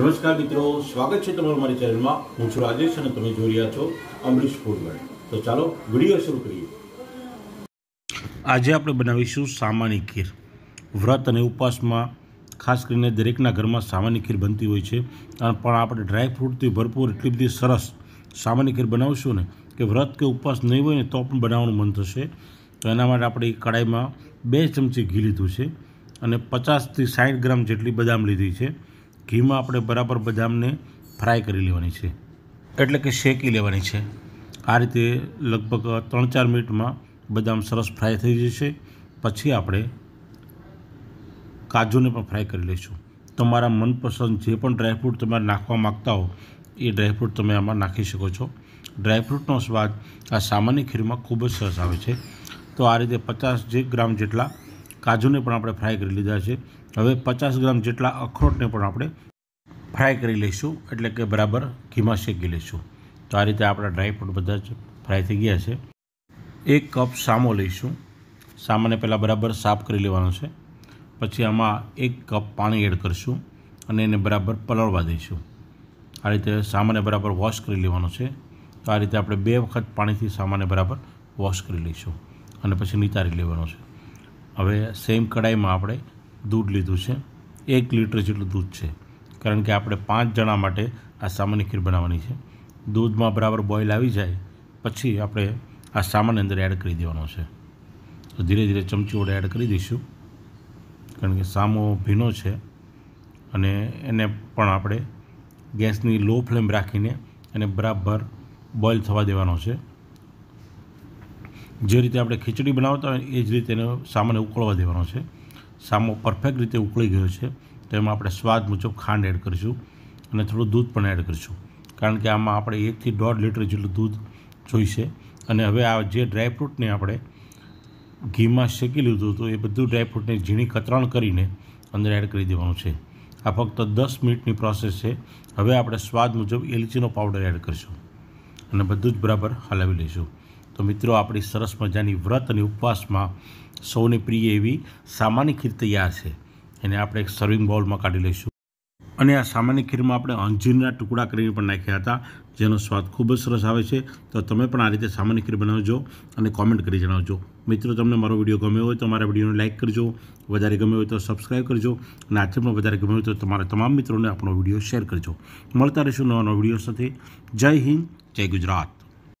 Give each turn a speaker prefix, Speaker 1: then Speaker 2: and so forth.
Speaker 1: નમસ્કાર મિત્રો સ્વાગત છે તમારું મારી ચેનલમાં હું છું રાજેશ અને તમે જોઈ રહ્યા છો અમરીશ ફૂડ તો ચાલો વિડીયો શરૂ કરીએ આજે આપણે બનાવીશું સામાન્ય ખીર વ્રત અને ઉપવાસમાં ખાસ કરીને દરેકના ઘરમાં સામાન્ય ખીર બનતી હોય છે પણ આપણે ડ્રાયફ્રૂટથી ભરપૂર એટલી બધી સરસ સામાન્ય ખીર બનાવીશું ને કે વ્રત કે ઉપવાસ નહીં હોય ને તો પણ બનાવવાનું મન થશે તો એના માટે આપણે કઢાઈમાં બે ચમચી ઘી લીધું છે અને પચાસથી સાઠ ગ્રામ જેટલી બદામ લીધી છે ઘીમાં આપણે બરાબર બદામને ફ્રાય કરી લેવાની છે એટલે કે શેકી લેવાની છે આ રીતે લગભગ ત્રણ ચાર મિનિટમાં બદામ સરસ ફ્રાય થઈ જશે પછી આપણે કાજુને પણ ફ્રાય કરી લઈશું તમારા મનપસંદ જે પણ ડ્રાયફ્રૂટ તમે નાખવા માગતા હો એ ડ્રાયફ્રૂટ તમે આમાં નાખી શકો છો ડ્રાયફ્રૂટનો સ્વાદ આ સામાન્ય ખીરમાં ખૂબ જ સરસ આવે છે તો આ રીતે પચાસ જે ગ્રામ જેટલા કાજુને પણ આપણે ફ્રાય કરી લીધા છે હવે પચાસ ગ્રામ જેટલા અખરોટને પણ આપણે ફ્રાય કરી લઈશું એટલે કે બરાબર ઘીમાં શેકી લઈશું તો આ રીતે આપણા ડ્રાયફ્રૂટ બધા જ ફ્રાય થઈ ગયા છે એક કપ સામો લઈશું સામાને પહેલાં બરાબર સાફ કરી લેવાનો છે પછી આમાં એક કપ પાણી એડ કરીશું અને એને બરાબર પલળવા દઈશું આ રીતે સામાને બરાબર વોશ કરી લેવાનો છે તો આ રીતે આપણે બે વખત પાણીથી સામાને બરાબર વોશ કરી લઈશું અને પછી નિતારી લેવાનો છે હવે સેમ કઢાઈમાં આપણે દૂધ લીધું છે એક લીટર જેટલું દૂધ છે કારણ કે આપણે પાંચ જણા માટે આ સામાન્ય ખીર બનાવવાની છે દૂધમાં બરાબર બોઇલ આવી જાય પછી આપણે આ સામાન અંદર એડ કરી દેવાનો છે તો ધીરે ધીરે ચમચી વડે એડ કરી દઈશું કારણ કે સામો ભીનો છે અને એને પણ આપણે ગેસની લો ફ્લેમ રાખીને એને બરાબર બોઇલ થવા દેવાનો છે જે રીતે આપણે ખીચડી બનાવતા હોય એ જ રીતે એનો સામાને ઉકળવા દેવાનો છે સામો પરફેક્ટ રીતે ઉકળી ગયો છે તો એમાં આપણે સ્વાદ મુજબ ખાંડ એડ કરીશું અને થોડું દૂધ પણ એડ કરીશું કારણ કે આમાં આપણે એકથી દોઢ લીટર જેટલું દૂધ જોઈશે અને હવે આ જે ડ્રાયફ્રૂટને આપણે ઘીમાં શેકી લીધું હતું એ બધું ડ્રાયફ્રૂટને ઝીણી કતરણ કરીને અંદર એડ કરી દેવાનું છે આ ફક્ત દસ મિનિટની પ્રોસેસ છે હવે આપણે સ્વાદ મુજબ એલચીનો પાવડર એડ કરીશું અને બધું જ બરાબર હલાવી લઈશું તો મિત્રો આપણી સરસ મજાની વ્રત અને ઉપવાસમાં સૌને પ્રિય એવી સામાન્ય ખીર તૈયાર છે એને આપણે એક સર્વિંગ બાઉલમાં કાઢી લઈશું અને આ સામાન્ય ખીરમાં આપણે અંજીરના ટુકડા કરીને પણ નાખ્યા હતા જેનો સ્વાદ ખૂબ જ સરસ આવે છે તો તમે પણ આ રીતે સામાન્ય ખીર બનાવજો અને કોમેન્ટ કરી જણાવજો મિત્રો તમને મારો વિડીયો ગમ્યો હોય તો મારા વિડીયોને લાઇક કરજો વધારે ગમ્યો હોય તો સબસ્ક્રાઈબ કરજો અને આજે પણ વધારે ગમ્યો હોય તો તમારા તમામ મિત્રોને આપણો વિડીયો શેર કરજો મળતા રહીશું નવા નવા વિડીયો સાથે જય હિન્દ જય ગુજરાત